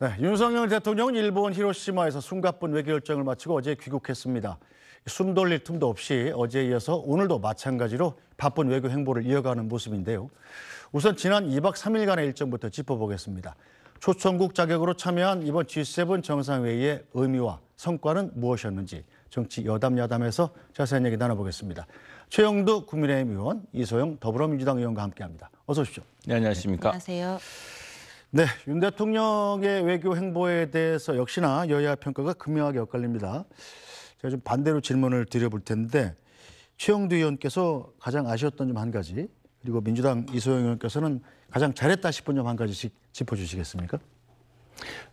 네, 윤석열 대통령은 일본 히로시마에서 숨가쁜 외교일정을 마치고 어제 귀국했습니다. 숨 돌릴 틈도 없이 어제에 이어서 오늘도 마찬가지로 바쁜 외교 행보를 이어가는 모습인데요. 우선 지난 2박 3일간의 일정부터 짚어보겠습니다. 초청국 자격으로 참여한 이번 G7 정상회의의 의미와 성과는 무엇이었는지 정치 여담 야담에서 자세한 얘기 나눠보겠습니다. 최영두 국민의힘 의원, 이소영 더불어민주당 의원과 함께합니다. 어서 오십시오. 네, 안녕하십니까. 안녕하세요. 네, 윤 대통령의 외교 행보에 대해서 역시나 여야 평가가 극명하게 엇갈립니다. 제가 좀 반대로 질문을 드려볼 텐데 최영두 의원께서 가장 아쉬웠던 점 한 가지 그리고 민주당 이소영 의원께서는 가장 잘했다 싶은 점 한 가지씩 짚어주시겠습니까?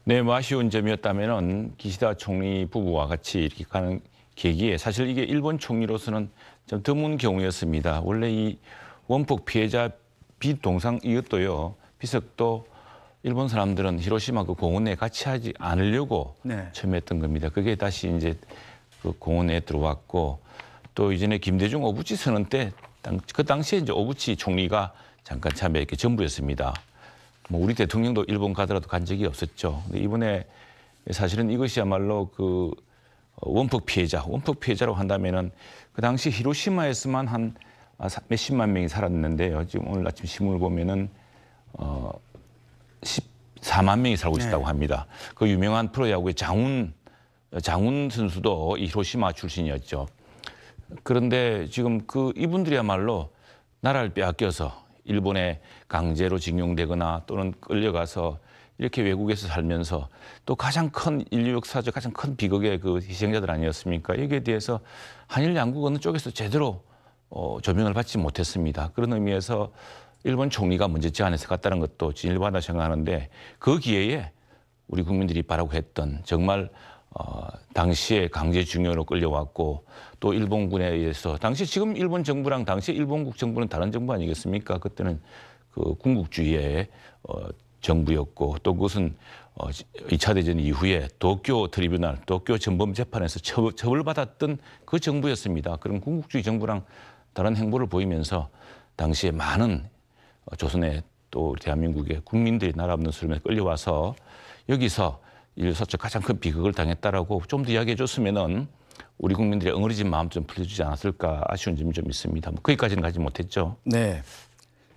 네, 뭐 아쉬운 점이었다면은 기시다 총리 부부와 같이 이렇게 가는 계기에 사실 이게 일본 총리로서는 좀 드문 경우였습니다. 원래 이 원폭 피해자 빚 동상 이것도요 비석도 일본 사람들은 히로시마 그 공원에 같이 하지 않으려고 네. 처음 했던 겁니다. 그게 다시 이제 그 공원에 들어왔고 또 이전에 김대중 오부치 선언 때 그 당시에 이제 오부치 총리가 잠깐 참여했게 전부였습니다. 뭐 우리 대통령도 일본 가더라도 간 적이 없었죠. 근데 이번에 사실은 이것이야말로 그 원폭 피해자, 원폭 피해자로 한다면은 그 당시 히로시마에서만 한 아, 몇십만 명이 살았는데요. 지금 오늘 아침 신문을 보면은 어 14만 명이 살고 있다고 네. 합니다. 그 유명한 프로야구의 장훈 장훈 선수도 이 히로시마 출신이었죠. 그런데 지금 그 이분들이야말로 나라를 빼앗겨서 일본에 강제로 징용되거나 또는 끌려가서 이렇게 외국에서 살면서 또 가장 큰 인류 역사적 가장 큰 비극의 그 희생자들 아니었습니까? 여기에 대해서 한일 양국 어느 쪽에서 제대로 어, 조명을 받지 못했습니다. 그런 의미에서 일본 총리가 문제 제안에서 갔다는 것도 진일보하다 생각하는데 그 기회에 우리 국민들이 바라고 했던 정말 어, 당시에 강제징용으로 끌려왔고 또 일본군에 의해서 당시 지금 일본 정부랑 당시 일본국 정부는 다른 정부 아니겠습니까? 그때는 그 군국주의의 어, 정부였고 또 그것은 어, 2차 대전 이후에 도쿄 트리뷰널, 도쿄 전범 재판에서 처, 처벌받았던 그 정부였습니다. 그런 군국주의 정부랑 다른 행보를 보이면서 당시에 많은 어, 조선에또 대한민국의 국민들이 나라 없는 수름에 끌려와서 여기서 일서쪽 가장 큰 비극을 당했다라고 좀 더 이야기해 줬으면은 우리 국민들의 엉어리진 마음 좀 풀려주지 않았을까 아쉬운 점이 좀 있습니다. 뭐 거기까지는 가지 못했죠. 네.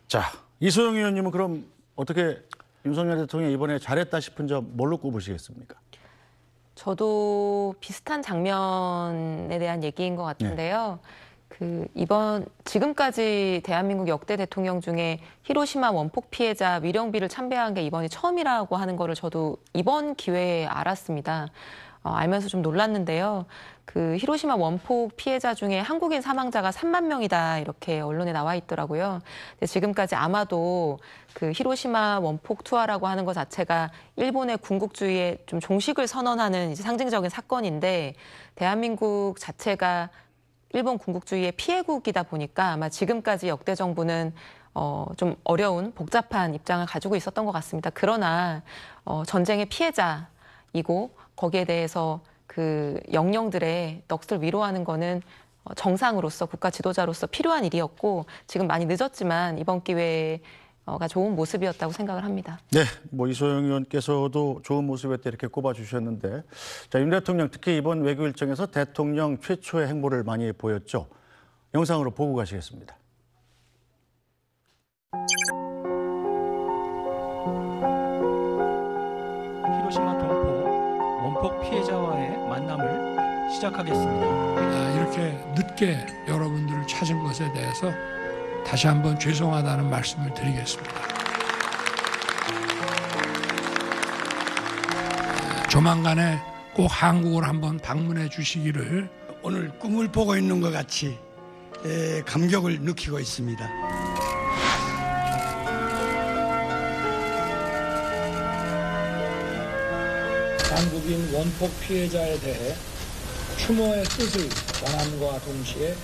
자 이소영 의원님은 그럼 어떻게 윤석열 대통령이 이번에 잘했다 싶은 점 뭘로 꼽으시겠습니까? 저도 비슷한 장면에 대한 얘기인 것 같은데요. 네. 그 이번 지금까지 대한민국 역대 대통령 중에 히로시마 원폭 피해자 위령비를 참배한 게 이번이 처음이라고 하는 거를 저도 이번 기회에 알았습니다. 어, 알면서 좀 놀랐는데요. 그 히로시마 원폭 피해자 중에 한국인 사망자가 3만 명이다 이렇게 언론에 나와 있더라고요. 근데 지금까지 아마도 그 히로시마 원폭 투하라고 하는 것 자체가 일본의 군국주의에 좀 종식을 선언하는 이제 상징적인 사건인데 대한민국 자체가 일본 군국주의의 피해국이다 보니까 아마 지금까지 역대 정부는 어, 좀 어려운 복잡한 입장을 가지고 있었던 것 같습니다. 그러나 어, 전쟁의 피해자이고 거기에 대해서 그 영령들의 넋을 위로하는 거는 어, 정상으로서 국가 지도자로서 필요한 일이었고 지금 많이 늦었지만 이번 기회에 가 좋은 모습이었다고 생각을 합니다. 네, 뭐 이소영 의원께서도 좋은 모습이었 이렇게 꼽아주셨는데 자, 윤 대통령 특히 이번 외교 일정에서 대통령 최초의 행보를 많이 보였죠. 영상으로 보고 가시겠습니다. 히로시마 동포 원폭 피해자와의 만남을 시작하겠습니다. 아, 이렇게 늦게 여러분들을 찾은 것에 대해서 다시 한번 죄송하다는 말씀을 드리겠습니다. 조만간에 꼭 한국을 한번 방문해 주시기를 오늘 꿈을 보고 있는 것 같이 감격을 느끼고 있습니다. 한국인 원폭 피해자에 대해 추모의 뜻을 전함과 동시에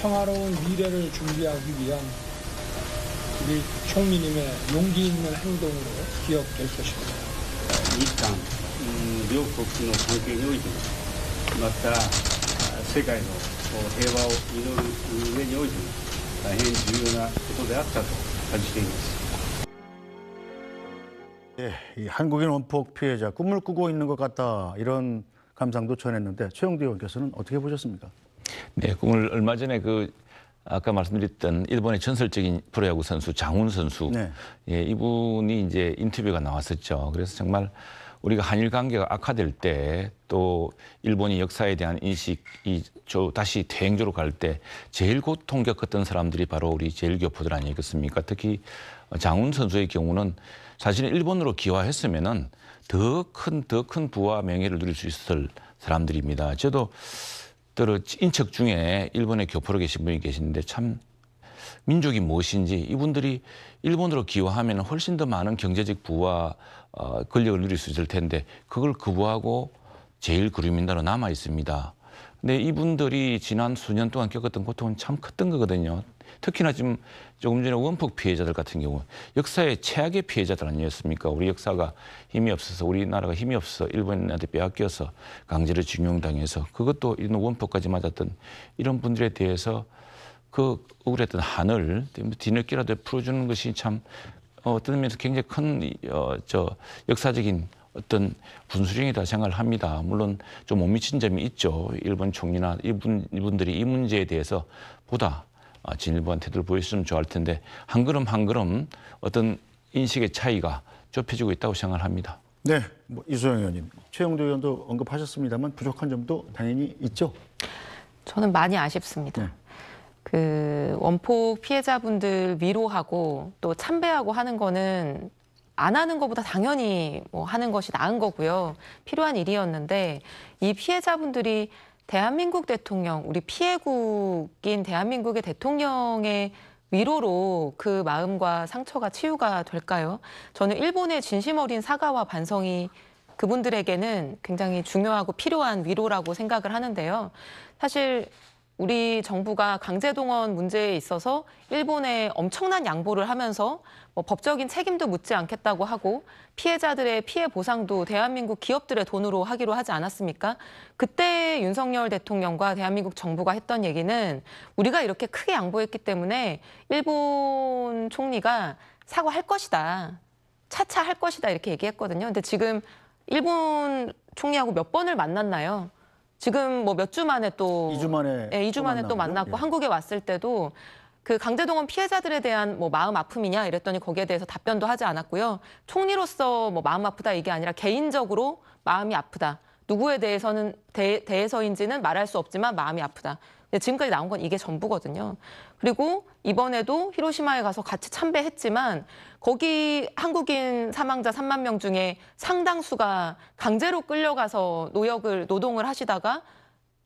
평화로운 미래를 준비하기 위한 우리 총리님의 용기 있는 행동으로 기억될 것입니다. 일단両国の関係이 음, 아, 예, 한국인 원폭 피해자 꿈을 꾸고 있는 것 같다 이런 감상도 전했는데 최영두 의원께서는 어떻게 보셨습니까? 네, 그 오늘 얼마 전에 그 아까 말씀드렸던 일본의 전설적인 프로야구 선수 장훈 선수, 네. 예, 이분이 이제 인터뷰가 나왔었죠. 그래서 정말 우리가 한일 관계가 악화될 때 또 일본이 역사에 대한 인식이 저 다시 대행조로 갈 때 제일 고통 겪었던 사람들이 바로 우리 제일 교포들 아니겠습니까? 특히 장훈 선수의 경우는 사실은 일본으로 기화했으면은 더 큰 더 큰 부와 명예를 누릴 수 있을 사람들입니다. 저도 들어 인척 중에 일본의 교포로 계신 분이 계시는데 참 민족이 무엇인지 이분들이 일본으로 기여하면 훨씬 더 많은 경제적 부와 어, 권력을 누릴 수 있을 텐데 그걸 거부하고 제일 그루민다로 남아 있습니다. 근데 이분들이 지난 수년 동안 겪었던 고통은 참 컸던 거거든요. 특히나 지금 조금 전에 원폭 피해자들 같은 경우 역사의 최악의 피해자들 아니었습니까? 우리 역사가 힘이 없어서 우리나라가 힘이 없어서 일본한테 인 빼앗겨서 강제로 징용당해서 그것도 이런 원폭까지 맞았던 이런 분들에 대해서 그 억울했던 한을 뒤늦게라도 풀어주는 것이 참 어, 어떤 의미에서 굉장히 큰 어, 저 역사적인 어떤 분수령이다 생각을 합니다. 물론 좀 못 미친 점이 있죠. 일본 총리나 이분, 이분들이 이 문제에 대해서 보다 아, 진일보한 태도를 보였으면 좋을 텐데 한 걸음 한 걸음 어떤 인식의 차이가 좁혀지고 있다고 생각을 합니다. 네, 뭐 이소영 의원님, 최영도 의원도 언급하셨습니다만 부족한 점도 당연히 있죠. 저는 많이 아쉽습니다. 네. 그 원폭 피해자분들 위로하고 또 참배하고 하는 거는 안 하는 것보다 당연히 뭐 하는 것이 나은 거고요. 필요한 일이었는데 이 피해자분들이 대한민국 대통령, 우리 피해국인 대한민국의 대통령의 위로로 그 마음과 상처가 치유가 될까요? 저는 일본의 진심 어린 사과와 반성이 그분들에게는 굉장히 중요하고 필요한 위로라고 생각을 하는데요. 사실 우리 정부가 강제동원 문제에 있어서 일본에 엄청난 양보를 하면서 뭐 법적인 책임도 묻지 않겠다고 하고 피해자들의 피해 보상도 대한민국 기업들의 돈으로 하기로 하지 않았습니까? 그때 윤석열 대통령과 대한민국 정부가 했던 얘기는 우리가 이렇게 크게 양보했기 때문에 일본 총리가 사과할 것이다. 차차 할 것이다 이렇게 얘기했거든요. 근데 지금 일본 총리하고 몇 번을 만났나요? 지금 뭐 몇 주 만에 또이주 만에 예, 2주 또 만에 또 만났고 예. 한국에 왔을 때도 그 강제동원 피해자들에 대한 뭐 마음 아픔이냐 이랬더니 거기에 대해서 답변도 하지 않았고요. 총리로서 뭐 마음 아프다 이게 아니라 개인적으로 마음이 아프다. 누구에 대해서는 대, 대해서인지는 말할 수 없지만 마음이 아프다. 지금까지 나온 건 이게 전부거든요. 그리고 이번에도 히로시마에 가서 같이 참배했지만 거기 한국인 사망자 3만 명 중에 상당수가 강제로 끌려가서 노역을 노동을 하시다가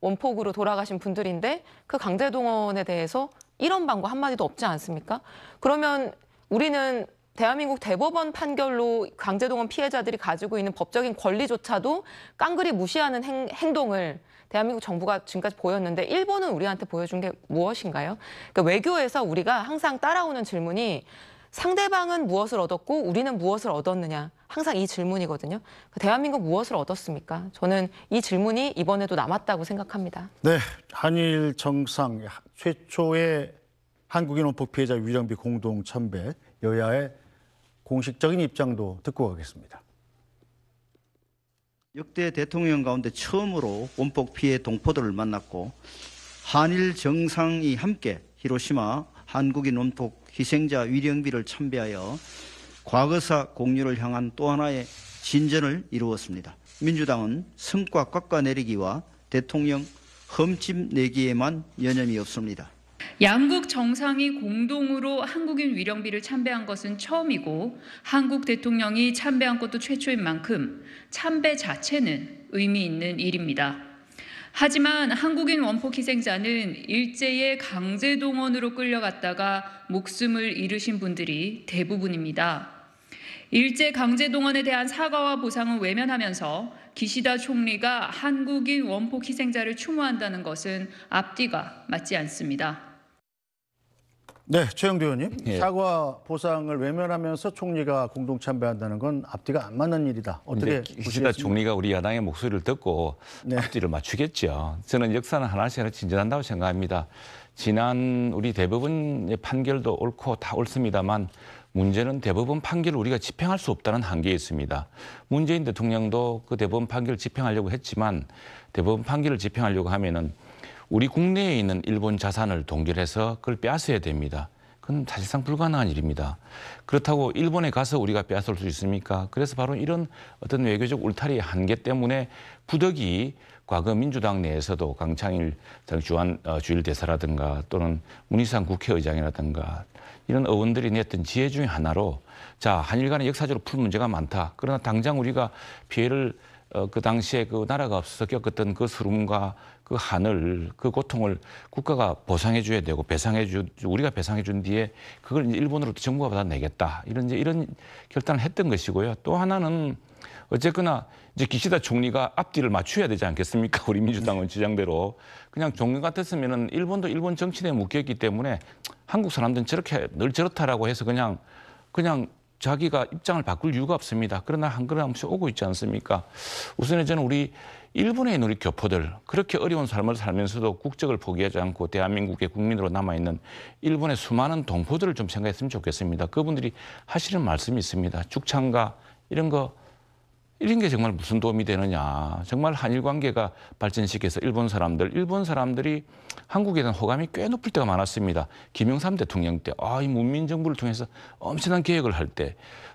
원폭으로 돌아가신 분들인데 그 강제 동원에 대해서 이런 방구 한마디도 없지 않습니까? 그러면 우리는 대한민국 대법원 판결로 강제동원 피해자들이 가지고 있는 법적인 권리조차도 깡그리 무시하는 행, 동을 대한민국 정부가 지금까지 보였는데 일본은 우리한테 보여준 게 무엇인가요? 그러니까 외교에서 우리가 항상 따라오는 질문이 상대방은 무엇을 얻었고 우리는 무엇을 얻었느냐. 항상 이 질문이거든요. 그러니까 대한민국 무엇을 얻었습니까? 저는 이 질문이 이번에도 남았다고 생각합니다. 네, 한일 정상 최초의 한국인 원폭 피해자 위장비 공동 참배 여야의 공식적인 입장도 듣고 가겠습니다. 역대 대통령 가운데 처음으로 원폭 피해 동포들을 만났고 한일 정상이 함께 히로시마 한국인 원폭 희생자 위령비를 참배하여 과거사 공유를 향한 또 하나의 진전을 이루었습니다. 민주당은 성과 깎아내리기와 대통령 흠집 내기에만 여념이 없습니다. 양국 정상이 공동으로 한국인 위령비를 참배한 것은 처음이고 한국 대통령이 참배한 것도 최초인 만큼 참배 자체는 의미 있는 일입니다. 하지만 한국인 원폭 희생자는 일제의 강제 동원으로 끌려갔다가 목숨을 잃으신 분들이 대부분입니다. 일제 강제 동원에 대한 사과와 보상은 외면하면서 기시다 총리가 한국인 원폭 희생자를 추모한다는 것은 앞뒤가 맞지 않습니다. 네, 최영두 의원님. 예. 사과 보상을 외면하면서 총리가 공동 참배한다는 건 앞뒤가 안 맞는 일이다. 어떻게 보시겠습니까? 총리가 우리 야당의 목소리를 듣고 네. 앞뒤를 맞추겠죠. 저는 역사는 하나씩 하나 진전한다고 생각합니다. 지난 우리 대법원의 판결도 옳고 다 옳습니다만 문제는 대법원 판결을 우리가 집행할 수 없다는 한계에 있습니다. 문재인 대통령도 그 대법원 판결을 집행하려고 했지만 대법원 판결을 집행하려고 하면은 우리 국내에 있는 일본 자산을 동결해서 그걸 빼앗아야 됩니다. 그건 사실상 불가능한 일입니다. 그렇다고 일본에 가서 우리가 빼앗을 수 있습니까? 그래서 바로 이런 어떤 외교적 울타리 한계 때문에 부덕이 과거 민주당 내에서도 강창일 주한 어, 주일 대사라든가 또는 문희상 국회의장이라든가 이런 의원들이 냈던 지혜 중의 하나로 자 한일 간의 역사적으로 풀 문제가 많다. 그러나 당장 우리가 피해를 어, 그 당시에 그 나라가 없어서 겪었던 그 서름과 그 한을 그 고통을 국가가 보상해 줘야 되고 배상해 주 우리가 배상해 준 뒤에 그걸 이제 일본으로부터 정부가 받아내겠다 이런 이제 이런 결단을 했던 것이고요. 또 하나는 어쨌거나 이제 기시다 총리가 앞뒤를 맞춰야 되지 않겠습니까? 우리 민주당은 주장대로 그냥 종료 같았으면은 일본도 일본 정치에 묶여 있기 때문에 한국 사람들은 저렇게 늘 저렇다라고 해서 그냥 그냥 자기가 입장을 바꿀 이유가 없습니다. 그러나 한 걸음씩 오고 있지 않습니까? 우선에 저는 우리 일본의 우리 교포들 그렇게 어려운 삶을 살면서도 국적을 포기하지 않고 대한민국의 국민으로 남아있는 일본의 수많은 동포들을 좀 생각했으면 좋겠습니다. 그분들이 하시는 말씀이 있습니다. 죽창가 이런 거 이런 게 정말 무슨 도움이 되느냐. 정말 한일 관계가 발전시켜서 일본 사람들, 일본 사람들이 한국에 대한 호감이 꽤 높을 때가 많았습니다. 김영삼 대통령 때, 아, 이 문민정부를 통해서 엄청난 계획을할 때,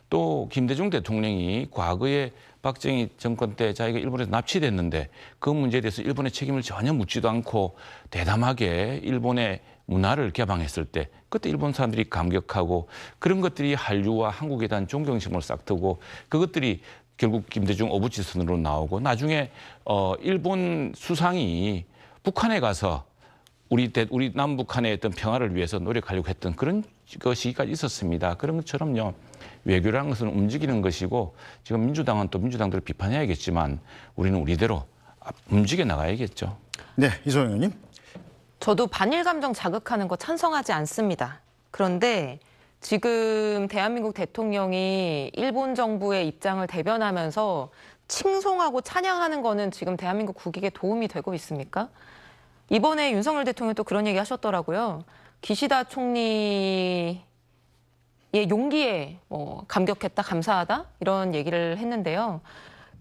또 김대중 대통령이 과거에 박정희 정권 때 자기가 일본에서 납치됐는데 그 문제에 대해서 일본의 책임을 전혀 묻지도 않고 대담하게 일본의 문화를 개방했을 때 그때 일본 사람들이 감격하고 그런 것들이 한류와 한국에 대한 존경심을 싹 트고 그것들이 결국 김대중 오부지선으로 나오고 나중에 어 일본 수상이 북한에 가서 우리 대, 우리 남북한의 어떤 평화를 위해서 노력하려고 했던 그런 그 시기까지 있었습니다. 그런 것처럼요. 외교라는 것은 움직이는 것이고 지금 민주당은 또 민주당들을 비판해야겠지만 우리는 우리대로 움직여 나가야겠죠. 네, 이소영 의원님. 저도 반일 감정 자극하는 거 찬성하지 않습니다. 그런데 지금 대한민국 대통령이 일본 정부의 입장을 대변하면서 칭송하고 찬양하는 거는 지금 대한민국 국익에 도움이 되고 있습니까? 이번에 윤석열 대통령 또 그런 얘기 하셨더라고요. 기시다 총리의 용기에 뭐 감격했다, 감사하다 이런 얘기를 했는데요.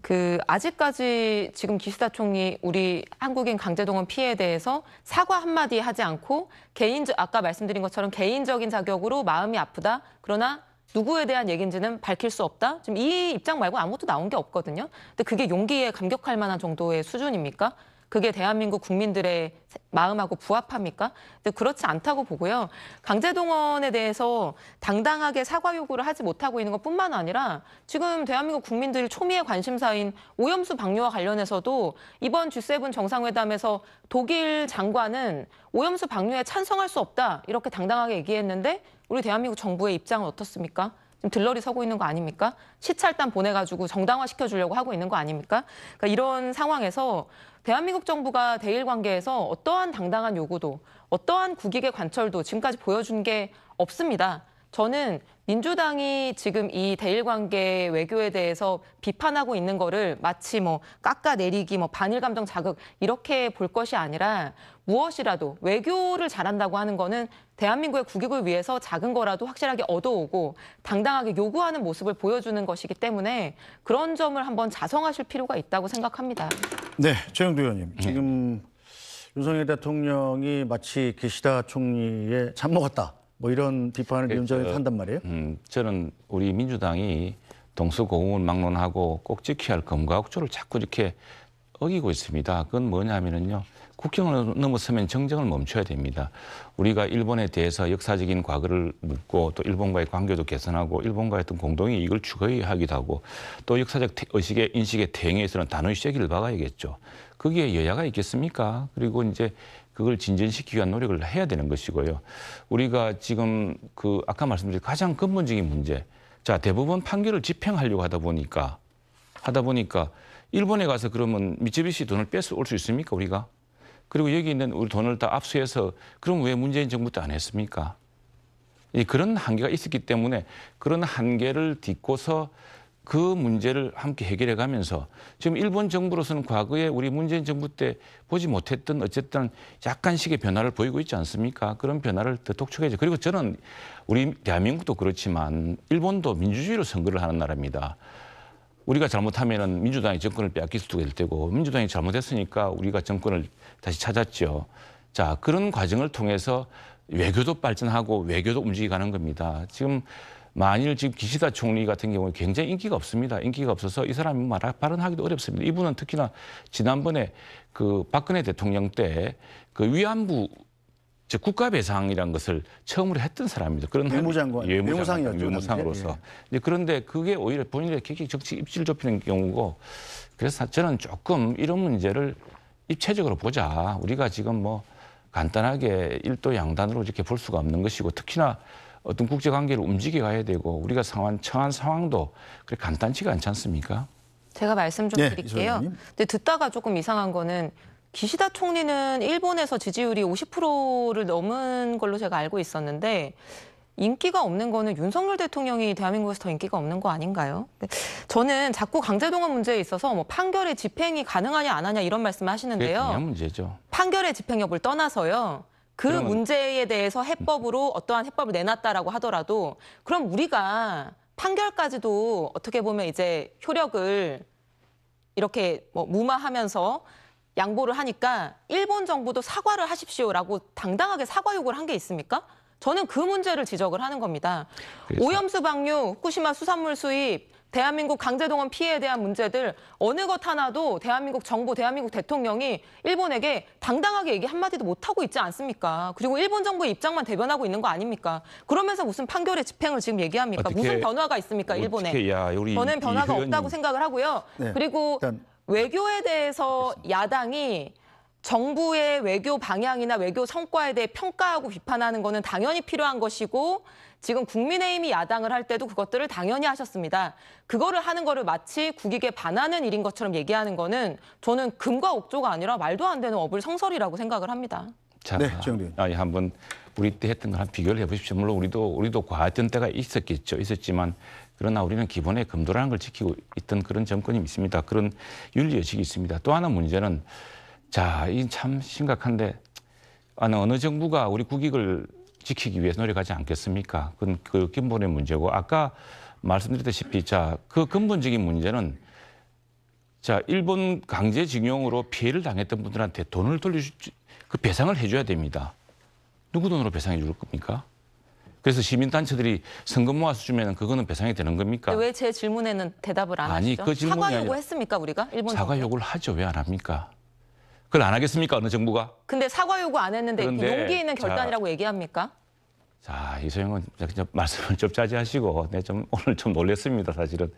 그 아직까지 지금 기시다 총리 우리 한국인 강제동원 피해에 대해서 사과 한마디 하지 않고 개인적 아까 말씀드린 것처럼 개인적인 자격으로 마음이 아프다. 그러나 누구에 대한 얘긴지는 밝힐 수 없다. 지금 이 입장 말고 아무것도 나온 게 없거든요. 근데 그게 용기에 감격할 만한 정도의 수준입니까? 그게 대한민국 국민들의 마음하고 부합합니까? 그렇지 않다고 보고요. 강제동원에 대해서 당당하게 사과 요구를 하지 못하고 있는 것뿐만 아니라 지금 대한민국 국민들 이 초미의 관심사인 오염수 방류와 관련해서도 이번 G7 정상회담에서 독일 장관은 오염수 방류에 찬성할 수 없다 이렇게 당당하게 얘기했는데 우리 대한민국 정부의 입장은 어떻습니까? 지금 들러리 서고 있는 거 아닙니까? 시찰단 보내가지고 정당화 시켜주려고 하고 있는 거 아닙니까? 그러니까 이런 상황에서 대한민국 정부가 대일 관계에서 어떠한 당당한 요구도 어떠한 국익의 관철도 지금까지 보여준 게 없습니다. 저는 민주당이 지금 이 대일 관계 외교에 대해서 비판하고 있는 거를 마치 뭐 깎아내리기, 뭐 반일 감정 자극 이렇게 볼 것이 아니라 무엇이라도 외교를 잘한다고 하는 거는 대한민국의 국익을 위해서 작은 거라도 확실하게 얻어오고 당당하게 요구하는 모습을 보여주는 것이기 때문에 그런 점을 한번 자성하실 필요가 있다고 생각합니다. 네, 최영두 의원님. 지금 윤석열 대통령이 마치 기시다 총리의 잠 먹었다. 뭐 이런 비판을 위원장이 예, 한단 말이에요? 음, 저는 우리 민주당이 동서공을 막론하고 꼭 지켜야 할 검과 억조를 자꾸 이렇게 어기고 있습니다. 그건 뭐냐면은요. 국경을 넘어서면 정쟁을 멈춰야 됩니다. 우리가 일본에 대해서 역사적인 과거를 묻고 또 일본과의 관계도 개선하고 일본과의 어떤 공동의 이익을 추구하기도 하고 또 역사적 의식의 인식의 대응에있어서는 단호히 쇠기를 박아야겠죠. 거기에 여야가 있겠습니까? 그리고 이제 그걸 진전시키기 위한 노력을 해야 되는 것이고요. 우리가 지금 그 아까 말씀드린 가장 근본적인 문제. 자, 대부분 판결을 집행하려고 하다 보니까 하다 보니까 일본에 가서 그러면 미쯔비시 돈을 뺏어올 수 있습니까, 우리가? 그리고 여기 있는 우리 돈을 다 압수해서 그럼 왜 문재인 정부 도안 했습니까? 이 그런 한계가 있었기 때문에 그런 한계를 딛고서 그 문제를 함께 해결해 가면서 지금 일본 정부로서는 과거에 우리 문재인 정부 때 보지 못했던 어쨌든 약간씩의 변화를 보이고 있지 않습니까? 그런 변화를 더 독촉해야죠. 그리고 저는 우리 대한민국도 그렇지만 일본도 민주주의로 선거를 하는 나라입니다. 우리가 잘못하면은 민주당이 정권을 빼앗길 수도 있을 테고 민주당이 잘못했으니까 우리가 정권을 다시 찾았죠. 자, 그런 과정을 통해서 외교도 발전하고 외교도 움직이가는 겁니다. 지금 만일 지금 기시다 총리 같은 경우에 굉장히 인기가 없습니다. 인기가 없어서 이 사람이 말 발언하기도 어렵습니다. 이분은 특히나 지난번에 그 박근혜 대통령 때 그 위안부 즉 국가 배상이라는 것을 처음으로 했던 사람입니다. 그런 외무장관, 예, 외무상이었죠. 외무상으로서. 예. 그런데 그게 오히려 본인의 계기 정치 입지를 좁히는 경우고 그래서 저는 조금 이런 문제를 입체적으로 보자. 우리가 지금 뭐 간단하게 일도 양단으로 이렇게 볼 수가 없는 것이고 특히나 어떤 국제 관계를 움직여 가야 되고 우리가 상황, 처한 상황도 그렇게 간단치가 않지 않습니까? 제가 말씀 좀 네, 드릴게요. 근데 듣다가 조금 이상한 거는 기시다 총리는 일본에서 지지율이 50%를 넘은 걸로 제가 알고 있었는데 인기가 없는 거는 윤석열 대통령이 대한민국에서 더 인기가 없는 거 아닌가요? 네, 저는 자꾸 강제동원 문제에 있어서 뭐 판결의 집행이 가능하냐 안 하냐 이런 말씀 을 하시는데요. 그게 문제죠. 판결의 집행 여부를 떠나서요. 그 문제에 대해서 해법으로 어떠한 해법을 내놨다라고 하더라도 그럼 우리가 판결까지도 어떻게 보면 이제 효력을 이렇게 뭐 무마하면서 양보를 하니까 일본 정부도 사과를 하십시오라고 당당하게 사과 욕을 한 게 있습니까? 저는 그 문제를 지적을 하는 겁니다. 그래서... 오염수 방류, 후쿠시마 수산물 수입, 대한민국 강제동원 피해에 대한 문제들 어느 것 하나도 대한민국 정부, 대한민국 대통령이 일본에게 당당하게 얘기 한마디도 못하고 있지 않습니까? 그리고 일본 정부의 입장만 대변하고 있는 거 아닙니까? 그러면서 무슨 판결의 집행을 지금 얘기합니까? 어떻게, 무슨 변화가 있습니까, 일본에? 어떻게, 야, 저는 변화가 없다고 생각을 하고요. 네, 그리고 일단... 외교에 대해서 알겠습니다. 야당이 정부의 외교 방향이나 외교 성과에 대해 평가하고 비판하는 것은 당연히 필요한 것이고 지금 국민의힘이 야당을 할 때도 그것들을 당연히 하셨습니다. 그거를 하는 거를 마치 국익에 반하는 일인 것처럼 얘기하는 거는 저는 금과 옥조가 아니라 말도 안 되는 업을 성설이라고 생각을 합니다. 자, 네, 정리. 한번 우리 때 했던 거랑 비교를 해보십시오. 물론 우리도 우리도 과했던 때가 있었겠죠. 있었지만 그러나 우리는 기본의 금도라는 걸 지키고 있던 그런 정권이 있습니다. 그런 윤리 의식이 있습니다. 또 하나 문제는 자, 이 참 심각한데 아니 어느 정부가 우리 국익을 지키기 위해서 노력하지 않겠습니까? 그건 그 근본의 문제고 아까 말씀드렸다시피 자그 근본적인 문제는 자 일본 강제징용으로 피해를 당했던 분들한테 돈을 돌려주 그 배상을 해줘야 됩니다. 누구 돈으로 배상해 줄 겁니까? 그래서 시민단체들이 성금 모아서 주면 그거는 배상이 되는 겁니까? 왜 제 질문에는 대답을 안 하시죠? 그 질문이 사과 요구했습니까 우리가? 일본 사과 요구를 하죠. 왜 안 합니까? 그걸 안 하겠습니까? 어느 정부가? 근데 사과 요구 안 했는데 그런데, 용기 있는 결단이라고 자, 얘기합니까? 자, 이소영은 말씀을 좀 자제하시고 네, 좀 오늘 좀 놀랬습니다, 사실은.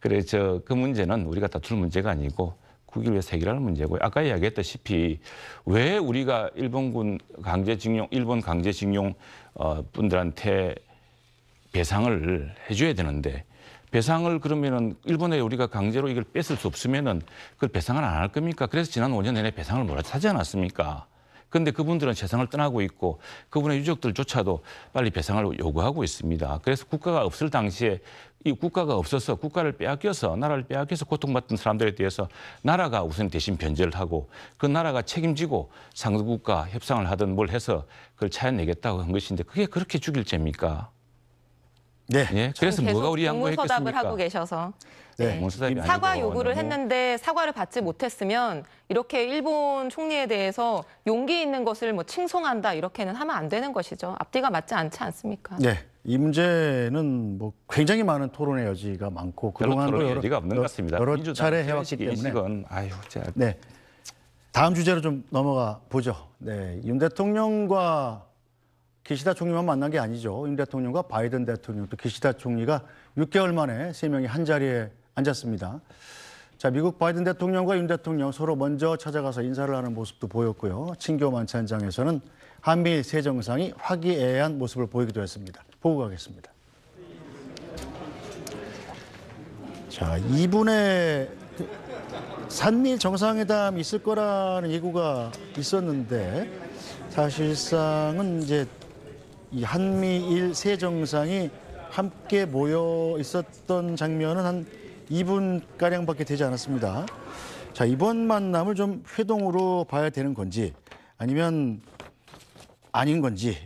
그래, 저, 그 문제는 우리가 다툴 문제가 아니고 국일외 세계라는 문제고요. 아까 이야기했다시피 왜 우리가 일본군 강제징용, 일본 강제징용 어, 분들한테 배상을 해줘야 되는데 배상을 그러면은 일본에 우리가 강제로 이걸 뺏을 수 없으면은 그걸 배상을 안 할 겁니까? 그래서 지난 5년 내내 배상을 몰아차지 않았습니까? 근데 그분들은 세상을 떠나고 있고 그분의 유족들조차도 빨리 배상을 요구하고 있습니다. 그래서 국가가 없을 당시에 이 국가가 없어서 국가를 빼앗겨서 나라를 빼앗겨서 고통받던 사람들에 대해서 나라가 우선 대신 변제를 하고 그 나라가 책임지고 상국가 협상을 하든 뭘 해서 그걸 차야내겠다고 한 것인데 그게 그렇게 죽일 죄입니까? 네. 예, 그래서 뭐가 우리 양보했겠습니까? 공문서답을 하고 계셔서 네. 네. 공문서 아니고 사과 요구를 너무- 했는데 사과를 받지 못했으면 이렇게 일본 총리에 대해서 용기 있는 것을 뭐 칭송한다 이렇게는 하면 안 되는 것이죠. 앞뒤가 맞지 않지 않습니까? 네. 이 문제는 뭐 굉장히 많은 토론의 여지가 많고 그동안도 토론의 여지가 없는 것 같습니다. 여러 차례 해왔기 때문에 인식 아유, 진 네. 다음 주제로 좀 넘어가 보죠. 네. 윤 대통령과 기시다 총리만 만난 게 아니죠. 윤 대통령과 바이든 대통령 또 기시다 총리가 6개월 만에 세 명이 한 자리에 앉았습니다. 자, 미국 바이든 대통령과 윤 대통령 서로 먼저 찾아가서 인사를 하는 모습도 보였고요. 친교 만찬장에서는 한미 세 정상이 화기애애한 모습을 보이기도 했습니다. 보고 가겠습니다. 자, 이분의 산미 정상회담 있을 거라는 예고가 있었는데 사실상은 이제 이 한미일 세 정상이 함께 모여 있었던 장면은 한 2분가량밖에 되지 않았습니다. 자, 이번 만남을 좀 회동으로 봐야 되는 건지 아니면 아닌 건지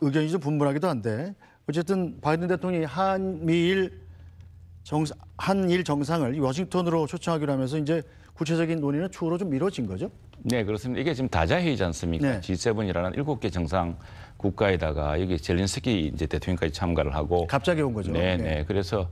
의견이 좀 분분하기도 한데 어쨌든 바이든 대통령이 한미일 정상, 한일 정상을 워싱턴으로 초청하기로 하면서 이제 구체적인 논의는 추후로 좀 미뤄진 거죠? 네, 그렇습니다. 이게 지금 다자회의지 않습니까? 네. G7이라는 일개 정상 국가에다가 여기 젤린스키 이제 대통령까지 참가를 하고 갑자기 온 거죠. 네네. 네. 네. 그래서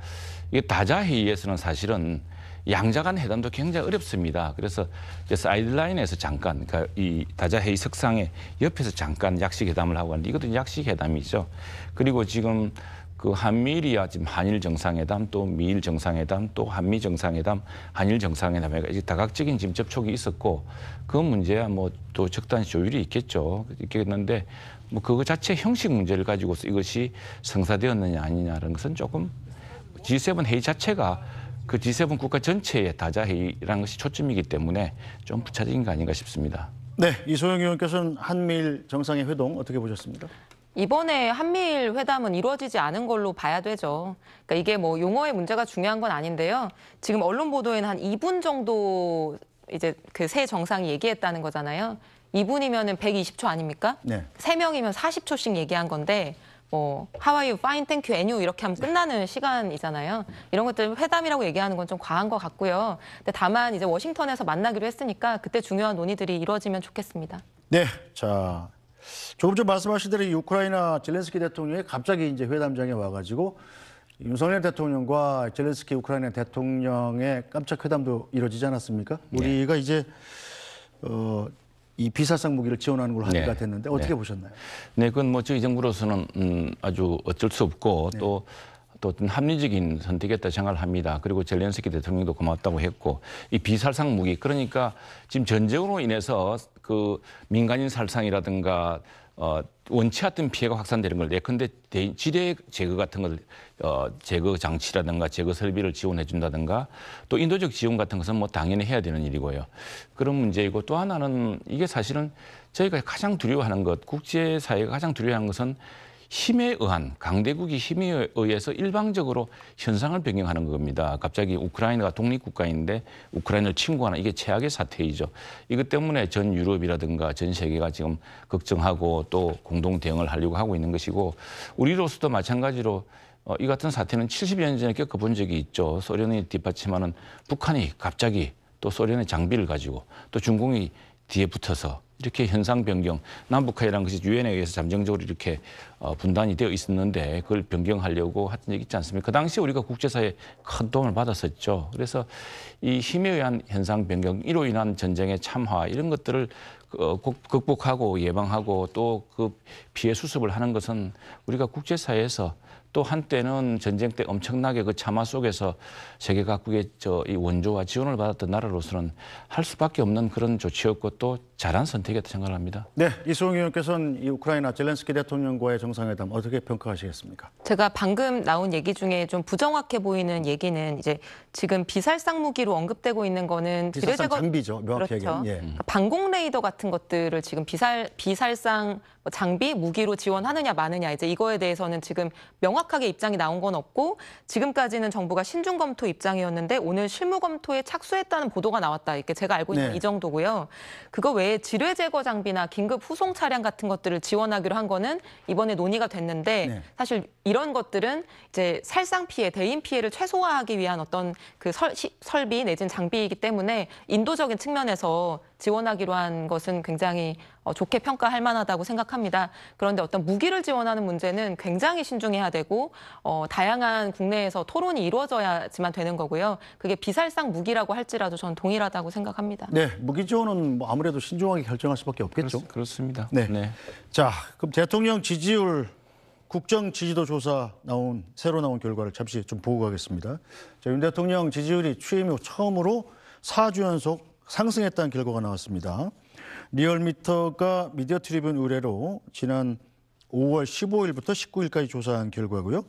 이게 다자 회의에서는 사실은 양자 간 회담도 굉장히 어렵습니다. 그래서 이제 사이드라인에서 잠깐 그러니까 이 다자 회의 석상에 옆에서 잠깐 약식 회담을 하고 하는데 이것도 약식 회담이죠. 그리고 지금 그 한미일이야 지금 한일 정상회담 또 미일 정상회담 또 한미 정상회담 한일 정상회담 에가지 다각적인 지금 접촉이 있었고 그 문제야 뭐 또 적당히 조율이 있겠죠 있겠는데 뭐 그거 자체 형식 문제를 가지고서 이것이 성사되었느냐 아니냐는 것은 조금 G7 회의 자체가 그 G7 국가 전체의 다자 회의라는 것이 초점이기 때문에 좀 부차적인 거 아닌가 싶습니다. 네, 이소영 의원께서는 한미일 정상회 회동 어떻게 보셨습니까? 이번에 한미일 회담은 이루어지지 않은 걸로 봐야 되죠. 그러니까 이게 뭐 용어의 문제가 중요한 건 아닌데요. 지금 언론 보도에는 한 2분 정도 이제 그새 정상이 얘기했다는 거잖아요. 2분이면 120초 아닙니까? 네. 3명이면 40초씩 얘기한 건데 뭐 하와이 파인 땡큐 애뉴 이렇게 하면 끝나는 시간이잖아요. 이런 것들 회담이라고 얘기하는 건 좀 과한 것 같고요. 근데 다만 이제 워싱턴에서 만나기로 했으니까 그때 중요한 논의들이 이루어지면 좋겠습니다. 네. 자, 조금 전 말씀하신 대로 우크라이나 젤렌스키 대통령이 갑자기 이제 회담장에 와가지고 윤석열 대통령과 젤렌스키 우크라이나 대통령의 깜짝 회담도 이뤄지지 않았습니까? 네. 우리가 이제 어, 이비사상 무기를 지원하는 걸하 합의가 네. 됐는데 어떻게 네. 보셨나요? 네, 그건 뭐 저희 정부로서는 음, 아주 어쩔 수 없고 네. 또또 어떤 합리적인 선택이었다 생각을 합니다. 그리고 젤렌스키 대통령도 고맙다고 했고 이 비살상 무기 그러니까 지금 전쟁으로 인해서 그 민간인 살상이라든가 어, 원치 않던 피해가 확산되는 걸 예컨대 지뢰 제거 같은 걸 어, 제거 장치라든가 제거 설비를 지원해 준다든가 또 인도적 지원 같은 것은 뭐 당연히 해야 되는 일이고요. 그런 문제이고 또 하나는 이게 사실은 저희가 가장 두려워하는 것 국제사회가 가장 두려워하는 것은 힘에 의한 강대국이 힘에 의해서 일방적으로 현상을 변경하는 겁니다. 갑자기 우크라이나가 독립국가인데 우크라이나를 침공하는 이게 최악의 사태이죠. 이것 때문에 전 유럽이라든가 전 세계가 지금 걱정하고 또 공동 대응을 하려고 하고 있는 것이고 우리로서도 마찬가지로 어, 이 같은 사태는 70년 전에 겪어본 적이 있죠. 소련이 뒷받침하는 북한이 갑자기 또 소련의 장비를 가지고 또 중공이 뒤에 붙어서 이렇게 현상 변경, 남북한이라는 것이 유엔에 의해서 잠정적으로 이렇게 어, 분단이 되어 있었는데 그걸 변경하려고 했던 적이 있지 않습니까? 그 당시에 우리가 국제사회에 큰 도움을 받았었죠. 그래서 이 힘에 의한 현상 변경, 이로 인한 전쟁의 참화 이런 것들을 어, 극복하고 예방하고 또 그 피해 수습을 하는 것은 우리가 국제사회에서 또 한때는 전쟁 때 엄청나게 그 참화 속에서 세계 각국의 저 이 원조와 지원을 받았던 나라로서는 할 수밖에 없는 그런 조치였고 또 잘한 선택이었다 생각합니다. 네, 이수홍 의원께서는 이 우크라이나 젤렌스키 대통령과의 정상회담 어떻게 평가하시겠습니까? 제가 방금 나온 얘기 중에 좀 부정확해 보이는 얘기는 이제 지금 비살상 무기로 언급되고 있는 거는 비살상 잠비죠, 명확히 그렇죠. 얘기하면. 예. 그러니까 방공 레이더 같은 것들을 지금 비살 비살상 뭐 장비, 무기로 지원하느냐 마느냐 이제 이거에 대해서는 지금 명확하게 입장이 나온 건 없고 지금까지는 정부가 신중 검토 입장이었는데 오늘 실무 검토에 착수했다는 보도가 나왔다. 이렇게 제가 알고 있는 네. 이 정도고요. 그거 외에 지뢰 제거 장비나 긴급 후송 차량 같은 것들을 지원하기로 한 거는 이번에 논의가 됐는데 네. 사실 이런 것들은 이제 살상 피해, 대인 피해를 최소화하기 위한 어떤 그 설, 시, 설비 내진 장비이기 때문에 인도적인 측면에서 지원하기로 한 것은 굉장히 어, 좋게 평가할 만하다고 생각합니다. 그런데 어떤 무기를 지원하는 문제는 굉장히 신중해야 되고 어, 다양한 국내에서 토론이 이루어져야지만 되는 거고요. 그게 비살상 무기라고 할지라도 저는 동일하다고 생각합니다. 네, 무기 지원은 뭐 아무래도 신중하게 결정할 수밖에 없겠죠. 그렇, 습니다 네. 네. 자, 그럼 대통령 지지율 국정 지지도 조사 나온 새로 나온 결과를 잠시 좀 보고 가겠습니다. 자, 윤 대통령 지지율이 취임 후 처음으로 4주 연속 상승했다는 결과가 나왔습니다. 리얼미터가 미디어 트리뷴 의뢰로 지난 5월 15일부터 19일까지 조사한 결과고요.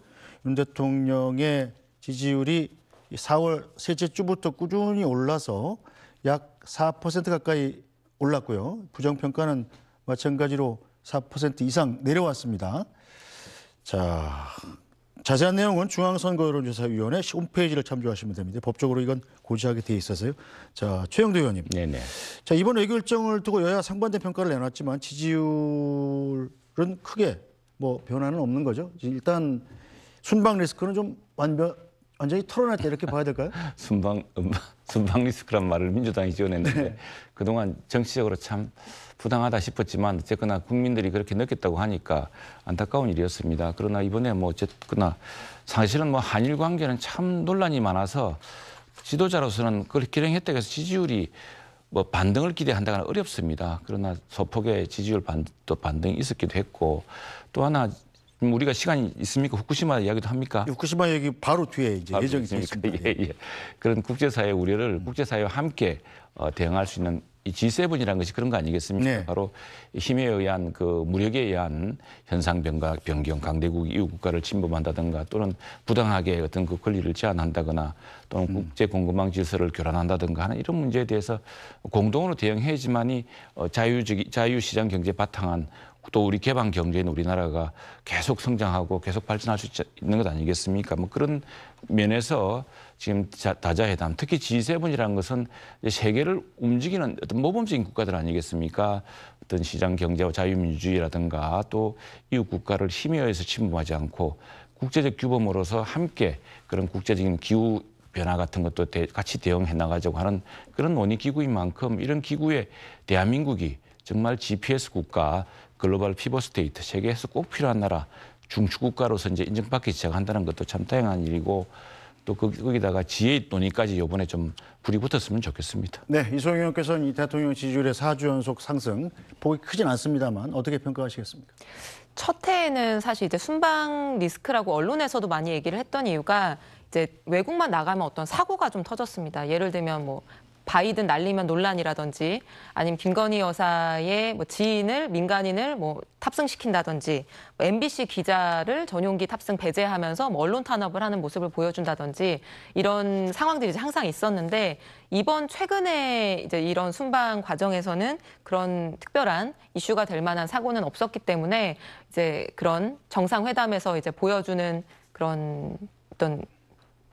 윤 대통령의 지지율이 4월 셋째 주부터 꾸준히 올라서 약 4% 가까이 올랐고요. 부정평가는 마찬가지로 4% 이상 내려왔습니다. 자, 자세한 내용은 중앙선거여론조사위원회 홈페이지를 참조하시면 됩니다. 법적으로 이건 고지하게 돼 있어서요. 자, 최영도 의원님. 네네. 자, 이번 의결정을 두고 여야 상반된 평가를 내놨지만 지지율은 크게 뭐 변화는 없는 거죠. 일단 순방 리스크는 좀 완벽 완전히 털어냈다 이렇게 봐야 될까요? 순방 음, 순방 리스크란 말을 민주당이 지어냈는데 네. 그동안 정치적으로 참 부당하다 싶었지만 어쨌거나 국민들이 그렇게 느꼈다고 하니까 안타까운 일이었습니다. 그러나 이번에 뭐 어쨌거나 사실은 뭐 한일 관계는 참 논란이 많아서 지도자로서는 그걸 기령했다고 해서 지지율이 뭐 반등을 기대한다거나 어렵습니다. 그러나 소폭의 지지율 반, 또 반등이 있었기도 했고 또 하나 우리가 시간이 있습니까? 후쿠시마 이야기도 합니까? 후쿠시마 얘기 바로 뒤에 이제 바로 예정이 있습니다. 예, 예. 그런 국제사회 우려를 국제사회와 함께 어, 대응할 수 있는 이 G7이라는 것이 그런 거 아니겠습니까? 네. 바로 힘에 의한 그 무력에 의한 현상 변화, 변경, 강대국 이후 국가를 침범한다든가 또는 부당하게 어떤 그 권리를 제한한다거나 또는 음. 국제 공급망 질서를 교란한다든가 하는 이런 문제에 대해서 공동으로 대응해야지만이 어, 자유적 자유시장 경제 바탕한 또 우리 개방 경제인 우리나라가 계속 성장하고 계속 발전할 수 있는 것 아니겠습니까? 뭐 그런 면에서 지금 다자회담, 특히 G7이라는 것은 세계를 움직이는 어떤 모범적인 국가들 아니겠습니까? 어떤 시장 경제와 자유민주주의라든가 또 이웃 국가를 심에 의해서 침범하지 않고 국제적 규범으로서 함께 그런 국제적인 기후 변화 같은 것도 같이 대응해 나가자고 하는 그런 논의 기구인 만큼 이런 기구에 대한민국이 정말 GPS 국가 글로벌 피버 스테이트 세계에서 꼭 필요한 나라 중추국가로서 이제 인정받기 시작한다는 것도 참 다양한 일이고 또 거기다가 지혜 의 논의까지 이번에 좀 불이 붙었으면 좋겠습니다. 네, 이소영 의원께서는 이 대통령 지지율의 4주 연속 상승 보기 크진 않습니다만 어떻게 평가하시겠습니까? 첫 해에는 사실 이제 순방 리스크라고 언론에서도 많이 얘기를 했던 이유가 이제 외국만 나가면 어떤 사고가 좀 터졌습니다. 예를 들면 뭐 바이든 날리면 논란이라든지 아니면 김건희 여사의 뭐 지인을 민간인을 뭐 탑승시킨다든지 뭐 MBC 기자를 전용기 탑승 배제하면서 뭐 언론 탄압을 하는 모습을 보여준다든지 이런 상황들이 이제 항상 있었는데 이번 최근에 이제 이런 순방 과정에서는 그런 특별한 이슈가 될 만한 사고는 없었기 때문에 이제 그런 정상회담에서 이제 보여주는 그런 어떤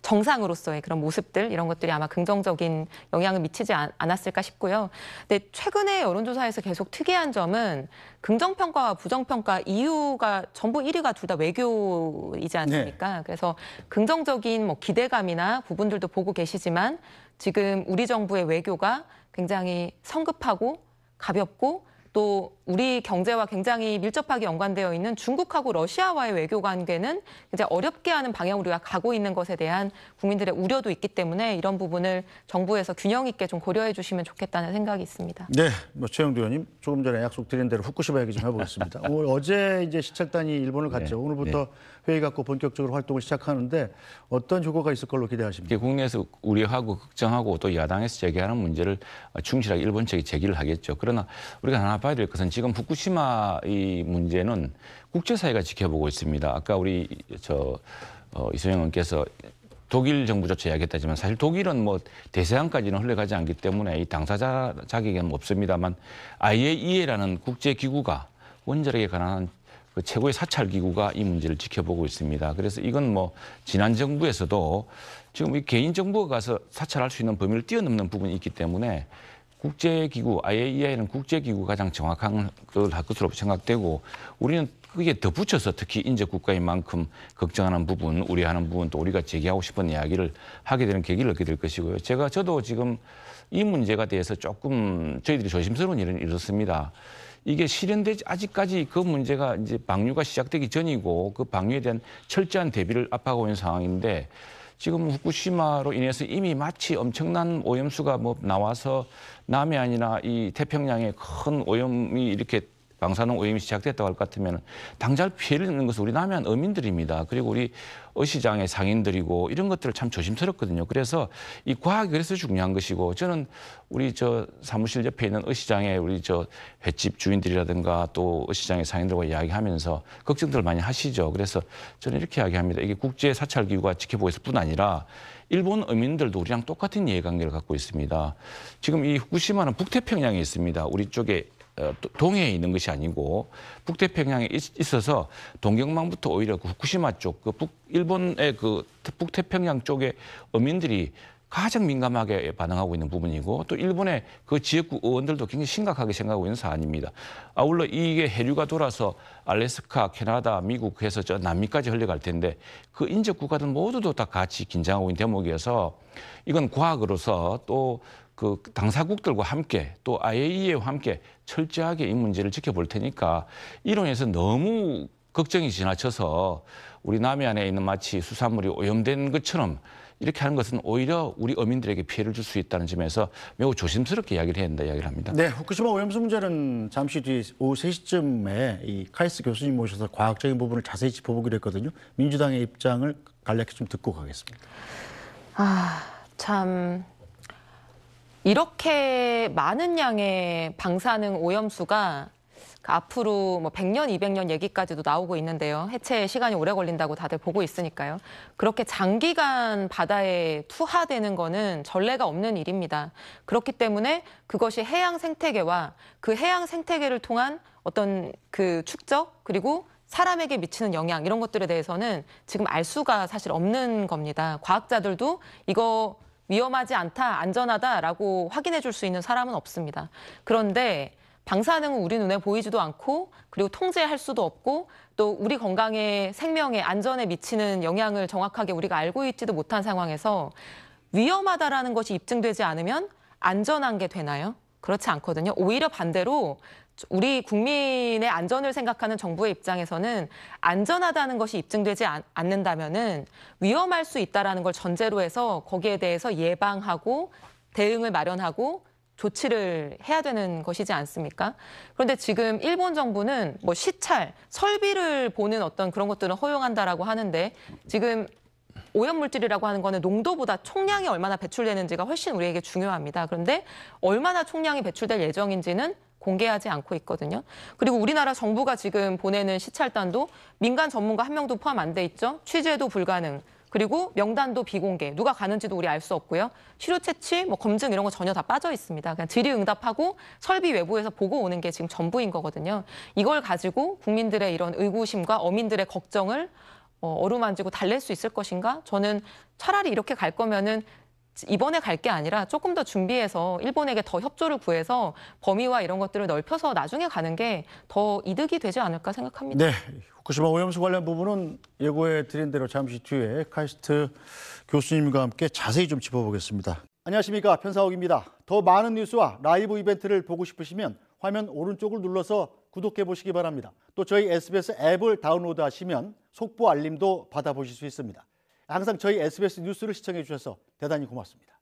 정상으로서의 그런 모습들 이런 것들이 아마 긍정적인 영향을 미치지 않, 았을까 싶고요. 근데 최근의 여론조사에서 계속 특이한 점은 긍정평가와 부정평가 이유가 전부 1위가 둘 다 외교이지 않습니까? 네. 그래서 긍정적인 뭐 기대감이나 부분들도 보고 계시지만 지금 우리 정부의 외교가 굉장히 성급하고 가볍고 또 우리 경제와 굉장히 밀접하게 연관되어 있는 중국하고 러시아와의 외교 관계는 이제 어렵게 하는 방향으로 우리가 가고 있는 것에 대한 국민들의 우려도 있기 때문에 이런 부분을 정부에서 균형 있게 좀 고려해 주시면 좋겠다는 생각이 있습니다. 네, 뭐 최영두 의원님 조금 전에 약속드린 대로 후쿠시마 얘기 좀 해보겠습니다. 오늘 어제 이제 시찰단이 일본을 네, 갔죠. 네, 오늘부터 네. 회의 갖고 본격적으로 활동을 시작하는데 어떤 효과가 있을 걸로 기대하십니까? 국내에서 우려하고 걱정하고 또 야당에서 제기하는 문제를 충실하게 일본 측이 제기를 하겠죠. 그러나 우리가 하나 봐야 될 것은 지금 후쿠시마 이 문제는 국제사회가 지켜보고 있습니다. 아까 우리 저 어, 이소영 의원께서 독일 정부조차 이야기했다지만 사실 독일은 뭐 대서양까지는 흘러가지 않기 때문에 이 당사자 자격은 없습니다만 IAEA라는 국제기구가 원자력에 관한 그 최고의 사찰 기구가 이 문제를 지켜보고 있습니다. 그래서 이건 뭐 지난 정부에서도 지금 이 개인 정부가 가서 사찰할 수 있는 범위를 뛰어넘는 부분이 있기 때문에 국제기구 IAEA는 국제기구가 가장 정확한 걸할 것으로 생각되고 우리는 그게 더붙여서 특히 인접 국가인 만큼 걱정하는 부분, 우려하는 부분 도 우리가 제기하고 싶은 이야기를 하게 되는 계기를 얻게 될 것이고요. 제가 저도 지금 이 문제가 대해서 조금 저희들이 조심스러운 일은 이렇습니다. 이게 실현되지 아직까지 그 문제가 이제 방류가 시작되기 전이고 그 방류에 대한 철저한 대비를 압하고 있는 상황인데 지금 후쿠시마로 인해서 이미 마치 엄청난 오염수가 뭐 나와서 남해안이나 이 태평양에 큰 오염이 이렇게 방사능 오염이 시작됐다고 할 것 같으면 당장 피해를 입는 것은 우리 남해안 어민들입니다. 그리고 우리 어시장의 상인들이고 이런 것들을 참 조심스럽거든요. 그래서 이 과학이 그래서 중요한 것이고 저는 우리 저 사무실 옆에 있는 어시장의 우리 저 횟집 주인들이라든가 또 어시장의 상인들과 이야기하면서 걱정들 을 많이 하시죠. 그래서 저는 이렇게 이야기합니다. 이게 국제 사찰 기구가 지켜보고 있을 뿐 아니라 일본 어민들도 우리랑 똑같은 이해관계를 갖고 있습니다. 지금 이 후쿠시마는 북태평양에 있습니다. 우리 쪽에 어, 동해에 있는 것이 아니고 북태평양에 있어서 동경망부터 오히려 그 후쿠시마 쪽, 그 북, 일본의 그 북태평양 쪽의 어민들이 가장 민감하게 반응하고 있는 부분이고 또 일본의 그 지역구 의원들도 굉장히 심각하게 생각하고 있는 사안입니다. 아울러 이게 해류가 돌아서 알래스카, 캐나다, 미국 해서 저 남미까지 흘러갈 텐데 그 인접 국가들 모두도 다 같이 긴장하고 있는 대목이어서 이건 과학으로서 또그 당사국들과 함께 또 IAEA와 함께 철저하게 이 문제를 지켜볼 테니까 이론에서 너무 걱정이 지나쳐서 우리 남해안에 있는 마치 수산물이 오염된 것처럼 이렇게 하는 것은 오히려 우리 어민들에게 피해를 줄 수 있다는 점에서 매우 조심스럽게 이야기를 해야 된다 이야기를 합니다. 네, 후쿠시마 오염수 문제는 잠시 뒤 오후 3시쯤에 이 카이스 교수님 모셔서 과학적인 부분을 자세히 짚어보기로 했거든요. 민주당의 입장을 간략히 좀 듣고 가겠습니다. 아, 참 이렇게 많은 양의 방사능 오염수가 그 앞으로 뭐 100년, 200년 얘기까지도 나오고 있는데요. 해체 시간이 오래 걸린다고 다들 보고 있으니까요. 그렇게 장기간 바다에 투하되는 거는 전례가 없는 일입니다. 그렇기 때문에 그것이 해양 생태계와 그 해양 생태계를 통한 어떤 그 축적 그리고 사람에게 미치는 영향 이런 것들에 대해서는 지금 알 수가 사실 없는 겁니다. 과학자들도 이거 위험하지 않다, 안전하다라고 확인해 줄 수 있는 사람은 없습니다. 그런데 방사능은 우리 눈에 보이지도 않고 그리고 통제할 수도 없고 또 우리 건강에 생명에 안전에 미치는 영향을 정확하게 우리가 알고 있지도 못한 상황에서 위험하다라는 것이 입증되지 않으면 안전한 게 되나요? 그렇지 않거든요. 오히려 반대로 우리 국민의 안전을 생각하는 정부의 입장에서는 안전하다는 것이 입증되지 않, 는다면은 위험할 수 있다라는 걸 전제로 해서 거기에 대해서 예방하고 대응을 마련하고 조치를 해야 되는 것이지 않습니까? 그런데 지금 일본 정부는 뭐 시찰, 설비를 보는 어떤 그런 것들은 허용한다라고 하는데 지금 오염물질이라고 하는 거는 농도보다 총량이 얼마나 배출되는지가 훨씬 우리에게 중요합니다. 그런데 얼마나 총량이 배출될 예정인지는 공개하지 않고 있거든요. 그리고 우리나라 정부가 지금 보내는 시찰단도 민간 전문가 한 명도 포함 안 돼 있죠. 취재도 불가능. 그리고 명단도 비공개. 누가 가는지도 우리 알 수 없고요. 치료 채취, 뭐 검증 이런 거 전혀 다 빠져 있습니다. 그냥 질의응답하고 설비 외부에서 보고 오는 게 지금 전부인 거거든요. 이걸 가지고 국민들의 이런 의구심과 어민들의 걱정을 어, 어루만지고 달랠 수 있을 것인가? 저는 차라리 이렇게 갈 거면은 이번에 갈 게 아니라 조금 더 준비해서 일본에게 더 협조를 구해서 범위와 이런 것들을 넓혀서 나중에 가는 게 더 이득이 되지 않을까 생각합니다. 네. 후쿠시마 오염수 관련 부분은 예고해 드린 대로 잠시 뒤에 카이스트 교수님과 함께 자세히 좀 짚어보겠습니다. 안녕하십니까. 편사옥입니다. 더 많은 뉴스와 라이브 이벤트를 보고 싶으시면 화면 오른쪽을 눌러서 구독해 보시기 바랍니다. 또 저희 SBS 앱을 다운로드 하시면 속보 알림도 받아보실 수 있습니다. 항상 저희 SBS 뉴스를 시청해 주셔서 대단히 고맙습니다.